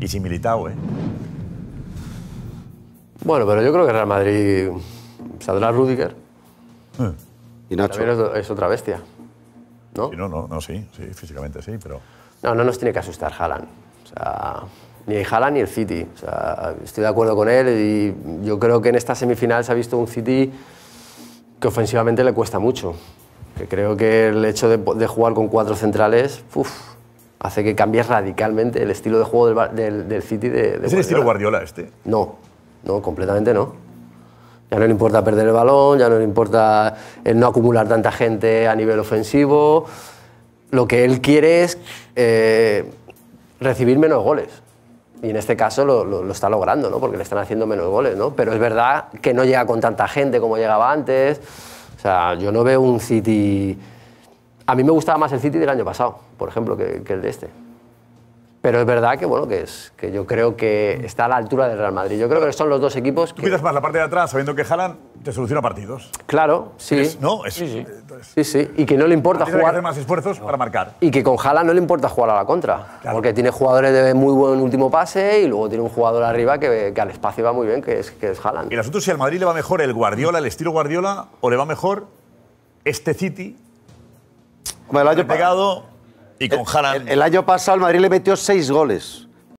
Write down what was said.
Y sin Militao, ¿eh? Bueno, pero yo creo que Real Madrid saldrá Rudiger. Eh. Y Nacho. es, otra bestia. ¿No? no, no, sí, físicamente sí, pero. No, no nos tiene que asustar Haaland. O sea, ni Haaland ni el City. O sea, estoy de acuerdo con él y yo creo que en esta semifinal se ha visto un City que ofensivamente le cuesta mucho. Que creo que el hecho de, jugar con cuatro centrales, uf, hace que cambie radicalmente el estilo de juego del, City de, ¿Es estilo Guardiola este? No, no, completamente no. Ya no le importa perder el balón, ya no le importa no acumular tanta gente a nivel ofensivo. Lo que él quiere es eh, recibir menos goles. Y en este caso lo, lo, está logrando, ¿no? porque le están haciendo menos goles. ¿no? Pero es verdad que no llega con tanta gente como llegaba antes. O sea, yo no veo un City a mí me gustaba más el City del año pasado, por ejemplo, que, el de este. Pero es verdad que, bueno, que, es, que yo creo que está a la altura del Real Madrid. Yo creo que son los dos equipos que... más la parte de atrás, sabiendo que Jalan te soluciona partidos. Claro, sí. ¿No? sí, sí. Y que no le importa jugar... Que hacer más esfuerzos para marcar. Y que con Jalan no le importa jugar a la contra. Porque tiene jugadores de muy buen último pase y luego tiene un jugador arriba que, que al espacio va muy bien, que es, que es Jalan. Y el asunto si al Madrid le va mejor el Guardiola, el estilo Guardiola, o le va mejor este City bueno, el, año pegado y con el, el año pasado el Madrid le metió seis goles.